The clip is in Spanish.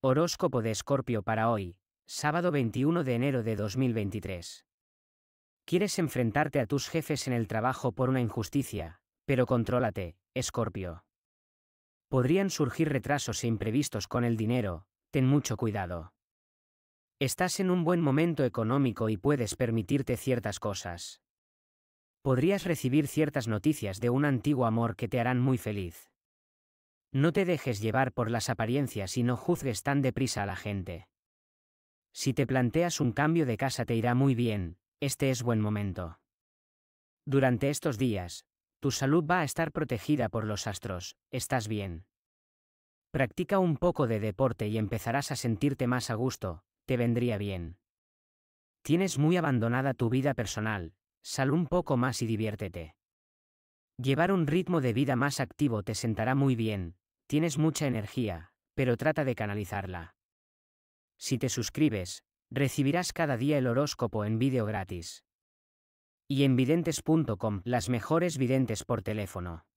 Horóscopo de Escorpio para hoy, sábado 21 de enero de 2023. Quieres enfrentarte a tus jefes en el trabajo por una injusticia, pero contrólate, Escorpio. Podrían surgir retrasos e imprevistos con el dinero, ten mucho cuidado. Estás en un buen momento económico y puedes permitirte ciertas cosas. Podrías recibir ciertas noticias de un antiguo amor que te harán muy feliz. No te dejes llevar por las apariencias y no juzgues tan deprisa a la gente. Si te planteas un cambio de casa te irá muy bien, este es buen momento. Durante estos días, tu salud va a estar protegida por los astros, estás bien. Practica un poco de deporte y empezarás a sentirte más a gusto, te vendría bien. Tienes muy abandonada tu vida personal, sal un poco más y diviértete. Llevar un ritmo de vida más activo te sentará muy bien, tienes mucha energía, pero trata de canalizarla. Si te suscribes, recibirás cada día el horóscopo en vídeo gratis. Y en videntes.com, las mejores videntes por teléfono.